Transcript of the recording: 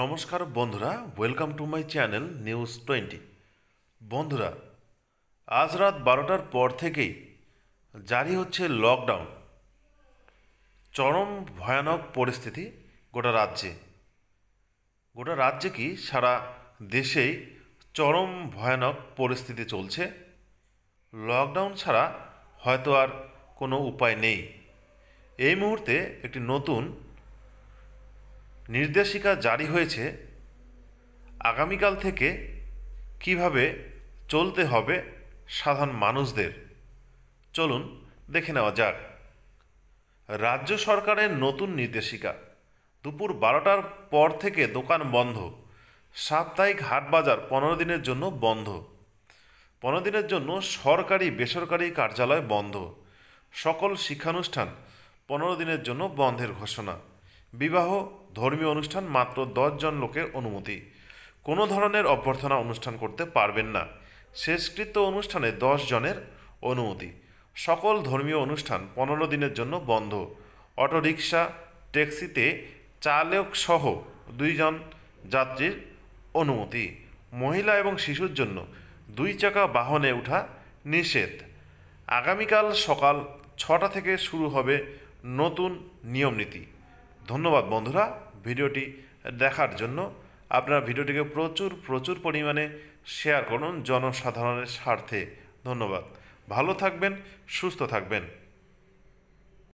নমস্কার বন্ধুরা welcome to my channel news twenty বন্ধুরা আজ রাত বারোটার পর থেকেই জারি হচ্ছে লকডাউন চরম ভয়ানক পরিস্থিতি গোটা রাজ্যে গোটা রাজ্যে কি সারা দেশেই চরম ভয়ানক পরিস্থিতি চলছে লকডাউন ছাড়া হয়তো আর কোনো উপায় নেই এই মুহূর্তে একটি নতুন নির্দেশিকা জারি হয়েছে আগামীকাল থেকে কিভাবে চলতে হবে সাধারণ মানুষদের চলুন দেখে নেওয়া যাক রাজ্য সরকারের নতুন নির্দেশিকা দুপুর বারোটার পর থেকে দোকান বন্ধ সাপ্তাহিক হাট বাজার পনেরো দিনের জন্য বন্ধ পনেরো দিনের জন্য সরকারি বেসরকারি কার্যালয় বন্ধ সকল শিক্ষানুষ্ঠান পনেরো দিনের জন্য বন্ধের ঘোষণা বিবাহ ধর্মীয় অনুষ্ঠান মাত্র জন লোকের অনুমতি কোনো ধরনের অভ্যর্থনা অনুষ্ঠান করতে পারবেন না শেষকৃত্য অনুষ্ঠানে দশ জনের অনুমতি সকল ধর্মীয় অনুষ্ঠান পনেরো দিনের জন্য বন্ধ অটোরিক্সা ট্যাক্সিতে চালক সহ দুইজন যাত্রীর অনুমতি মহিলা এবং শিশুর জন্য দুই চাকা বাহনে ওঠা নিষেধ আগামীকাল সকাল ছটা থেকে শুরু হবে নতুন নিয়মনীতি ধন্যবাদ বন্ধুরা ভিডিওটি দেখার জন্য আপনারা ভিডিওটিকে প্রচুর প্রচুর পরিমাণে শেয়ার করুন জনসাধারণের স্বার্থে ধন্যবাদ ভালো থাকবেন সুস্থ থাকবেন